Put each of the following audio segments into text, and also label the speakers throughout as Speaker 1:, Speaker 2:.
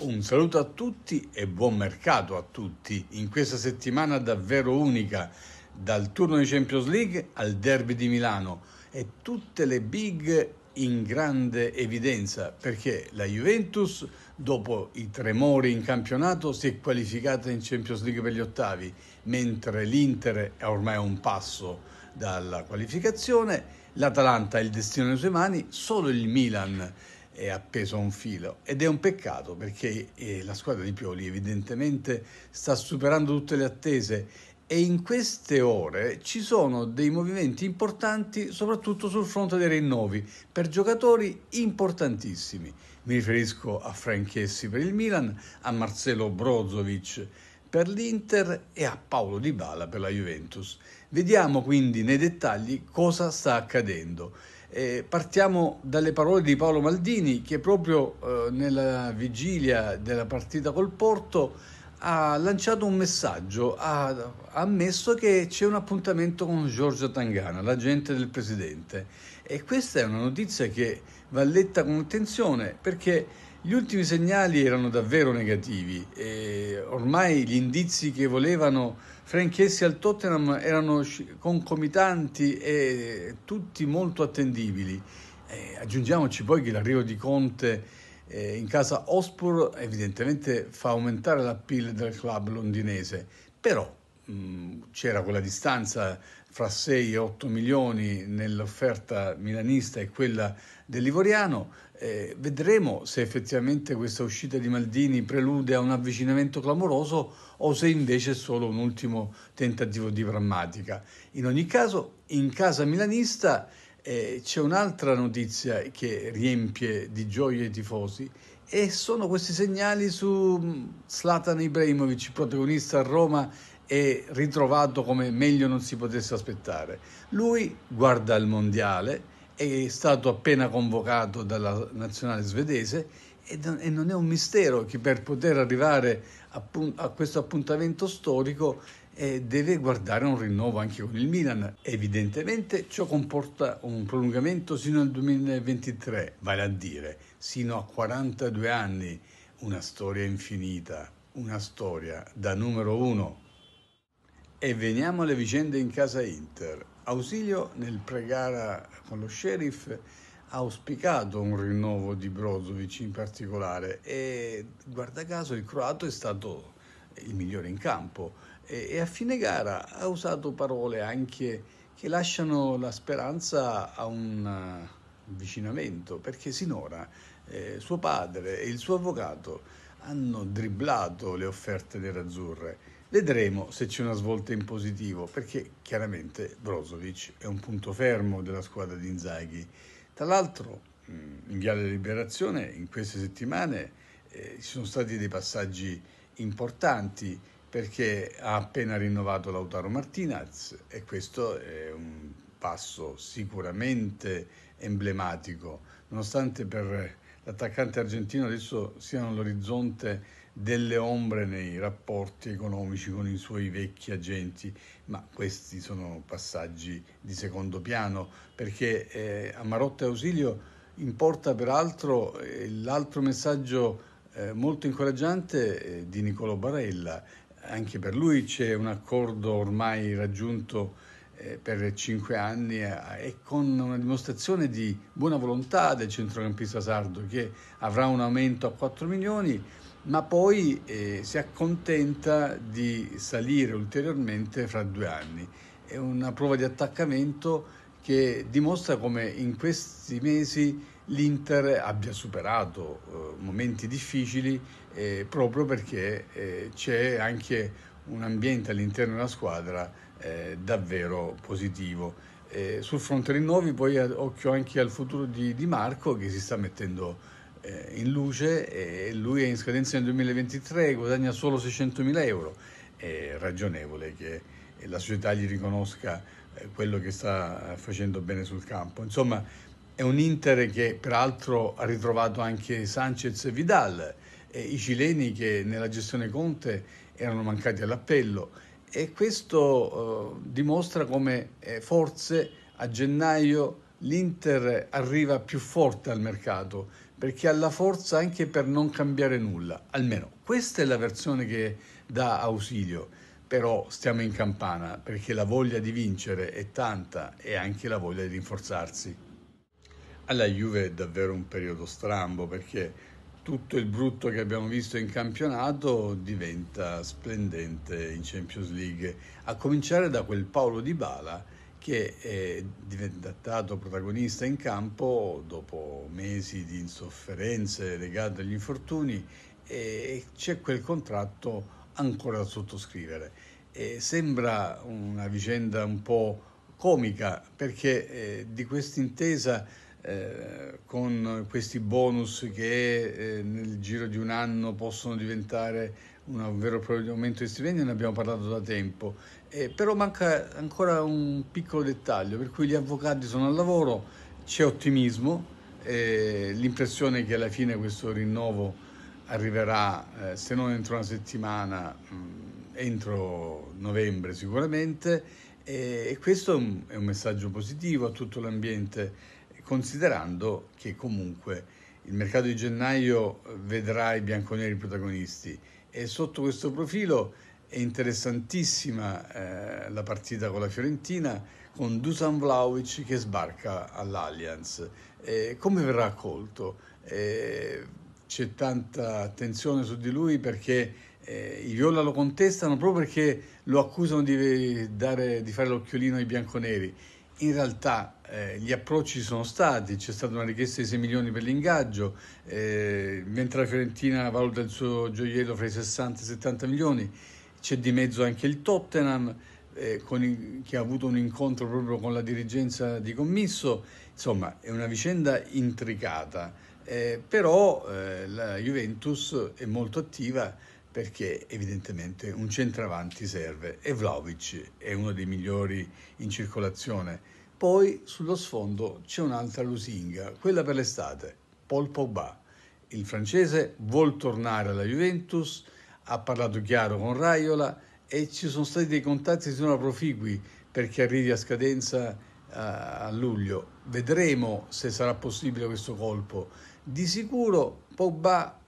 Speaker 1: Un saluto a tutti e buon mercato a tutti in questa settimana davvero unica, dal turno di Champions League al derby di Milano e tutte le big in grande evidenza perché la Juventus, dopo i tremori in campionato, si è qualificata in Champions League per gli ottavi, mentre l'Inter è ormai a un passo dalla qualificazione, l'Atalanta ha il destino nelle sue mani, solo il Milan è appeso a un filo ed è un peccato perché eh, la squadra di Pioli evidentemente sta superando tutte le attese e in queste ore ci sono dei movimenti importanti soprattutto sul fronte dei rinnovi per giocatori importantissimi. Mi riferisco a Franchessi per il Milan, a Marcelo Brozovic per l'Inter e a Paolo Di Bala per la Juventus. Vediamo quindi nei dettagli cosa sta accadendo. Eh, partiamo dalle parole di Paolo Maldini che proprio eh, nella vigilia della partita col Porto ha lanciato un messaggio, ha ammesso che c'è un appuntamento con Giorgio Tangana, l'agente del presidente. E questa è una notizia che va letta con attenzione perché gli ultimi segnali erano davvero negativi e ormai gli indizi che volevano Franchessi al Tottenham erano concomitanti e tutti molto attendibili. E aggiungiamoci poi che l'arrivo di Conte eh, in casa Ospur evidentemente fa aumentare l'appeal del club londinese, però mh, mm, c'era quella distanza fra 6 e 8 milioni nell'offerta milanista e quella dell'ivoriano. Eh, vedremo se effettivamente questa uscita di Maldini prelude a un avvicinamento clamoroso o se invece è solo un ultimo tentativo di drammatica. In ogni caso, in casa milanista eh, c'è un'altra notizia che riempie di gioia i tifosi e sono questi segnali su Slatan mm, Ibrahimovic, protagonista a Roma e ritrovato come meglio non si potesse aspettare. Lui guarda il mondiale, è stato appena convocato dalla nazionale svedese e non è un mistero che per poter arrivare a questo appuntamento storico e deve guardare un rinnovo anche con il Milan. Evidentemente ciò comporta un prolungamento sino al 2023, vale a dire sino a 42 anni, una storia infinita, una storia da numero uno. E veniamo alle vicende in casa Inter. Ausilio nel pregara con lo sheriff ha auspicato un rinnovo di Brozovic in particolare e guarda caso il croato è stato il migliore in campo e a fine gara ha usato parole anche che lasciano la speranza a un eh, avvicinamento, perché sinora eh, suo padre e il suo avvocato hanno dribblato le offerte nerazzurre. Vedremo se c'è una svolta in positivo, perché chiaramente Brozovic è un punto fermo della squadra di Inzaghi. Tra l'altro, mm, in Viale Liberazione, in queste settimane, eh, ci sono stati dei passaggi importanti perché ha appena rinnovato Lautaro Martinez e questo è un passo sicuramente emblematico, nonostante per l'attaccante argentino adesso siano all'orizzonte delle ombre nei rapporti economici con i suoi vecchi agenti, ma questi sono passaggi di secondo piano perché eh, a Marotta e Ausilio importa peraltro eh, l'altro messaggio eh, molto incoraggiante eh, di Niccolò Barella anche per lui c'è un accordo ormai raggiunto eh, per cinque anni eh, e con una dimostrazione di buona volontà del centrocampista sardo che avrà un aumento a 4 milioni ma poi eh, si accontenta di salire ulteriormente fra due anni. È una prova di attaccamento che dimostra come in questi mesi l'Inter abbia superato eh, momenti difficili eh, proprio perché eh, c'è anche un ambiente all'interno della squadra eh, davvero positivo. Eh, sul fronte rinnovi poi occhio anche al futuro di, di Marco che si sta mettendo eh, in luce e lui è in scadenza nel 2023, guadagna solo 600.000 euro, è ragionevole che la società gli riconosca quello che sta facendo bene sul campo. Insomma, è un Inter che peraltro ha ritrovato anche Sanchez e Vidal, e i cileni che nella gestione Conte erano mancati all'appello e questo eh, dimostra come eh, forse a gennaio l'Inter arriva più forte al mercato perché ha la forza anche per non cambiare nulla, almeno questa è la versione che dà ausilio, però stiamo in campana perché la voglia di vincere è tanta e anche la voglia di rinforzarsi alla Juve è davvero un periodo strambo perché tutto il brutto che abbiamo visto in campionato diventa splendente in Champions League, a cominciare da quel Paolo Di Bala che è diventato protagonista in campo dopo mesi di insofferenze legate agli infortuni e c'è quel contratto ancora da sottoscrivere. E sembra una vicenda un po' comica perché eh, di questa intesa eh, con questi bonus che eh, nel giro di un anno possono diventare un vero e proprio aumento di stipendio, ne abbiamo parlato da tempo, eh, però manca ancora un piccolo dettaglio, per cui gli avvocati sono al lavoro, c'è ottimismo, eh, l'impressione è che alla fine questo rinnovo arriverà, eh, se non entro una settimana, mh, mm, entro novembre sicuramente, e questo è un, è un messaggio positivo a tutto l'ambiente considerando che comunque il mercato di gennaio vedrà i bianconeri protagonisti e sotto questo profilo è interessantissima eh, la partita con la Fiorentina con Dusan Vlaovic che sbarca all'Allianz. Eh, come verrà accolto? Eh, c'è tanta attenzione su di lui perché eh, i Viola lo contestano proprio perché lo accusano di, dare, di fare l'occhiolino ai bianconeri in realtà eh, gli approcci sono stati, c'è stata una richiesta di 6 milioni per l'ingaggio, eh, mentre la Fiorentina valuta il suo gioiello fra i 60 e i 70 milioni, c'è di mezzo anche il Tottenham eh, i, che ha avuto un incontro proprio con la dirigenza di commisso, insomma è una vicenda intricata, eh, però eh, la Juventus è molto attiva perché evidentemente un centravanti serve e Vlaovic è uno dei migliori in circolazione. Poi sullo sfondo c'è un'altra lusinga, quella per l'estate, Paul Pogba. Il francese vuole tornare alla Juventus, ha parlato chiaro con Raiola e ci sono stati dei contatti che sono proficui perché arrivi a scadenza eh, a luglio. Vedremo se sarà possibile questo colpo. Di sicuro Pogba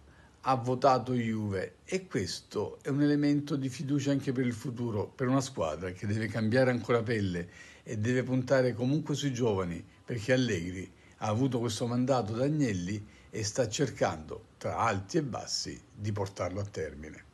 Speaker 1: ha votato Juve e questo è un elemento di fiducia anche per il futuro, per una squadra che deve cambiare ancora pelle e deve puntare comunque sui giovani perché Allegri ha avuto questo mandato da Agnelli e sta cercando, tra alti e bassi, di portarlo a termine.